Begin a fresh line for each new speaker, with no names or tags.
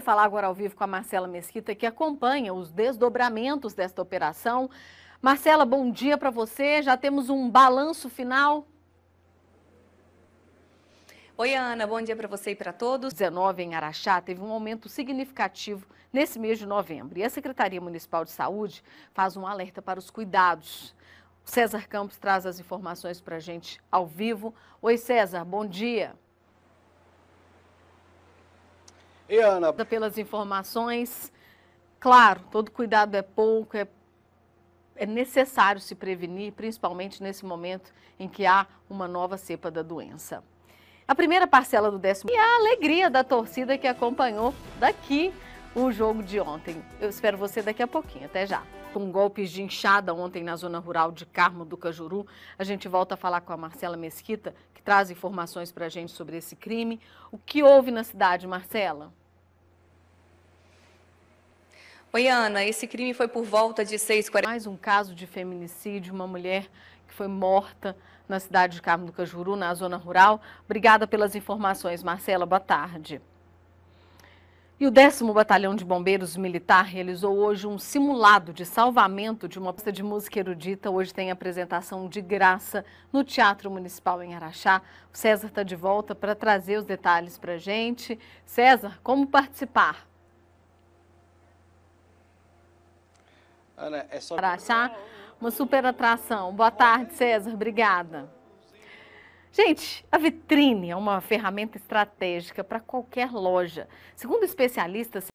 falar agora ao vivo com a Marcela Mesquita, que acompanha os desdobramentos desta operação. Marcela, bom dia para você. Já temos um balanço final? Oi, Ana, bom dia para você e para todos. 19 em Araxá teve um aumento significativo nesse mês de novembro. E a Secretaria Municipal de Saúde faz um alerta para os cuidados. César Campos traz as informações para a gente ao vivo. Oi, César, bom dia. E Ana? Pelas informações. Claro, todo cuidado é pouco, é é necessário se prevenir, principalmente nesse momento em que há uma nova cepa da doença. A primeira parcela do décimo e a alegria da torcida que acompanhou daqui o jogo de ontem. Eu espero você daqui a pouquinho. Até já. Com golpes de enxada ontem na zona rural de Carmo do Cajuru, a gente volta a falar com a Marcela Mesquita, que traz informações para a gente sobre esse crime. O que houve na cidade, Marcela? Oi, Ana. Esse crime foi por volta de 6h40. Mais um caso de feminicídio, uma mulher que foi morta na cidade de Carmo do Cajuru, na zona rural. Obrigada pelas informações, Marcela. Boa tarde. E o 10 Batalhão de Bombeiros Militar realizou hoje um simulado de salvamento de uma pista de música erudita. Hoje tem apresentação de graça no Teatro Municipal em Araxá. O César está de volta para trazer os detalhes para gente. César, como participar? Ana, é só... Para achar uma super atração. Boa tarde, César. Obrigada. Gente, a vitrine é uma ferramenta estratégica para qualquer loja. Segundo especialistas,